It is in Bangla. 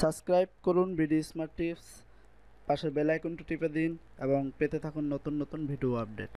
সাবস্ক্রাইব করুন বিডি স্মার্ট টিপস পাশের বেল আইকনটি টিপে দিন এবং পেতে থাকুন নতুন নতুন ভিডিও আপডেট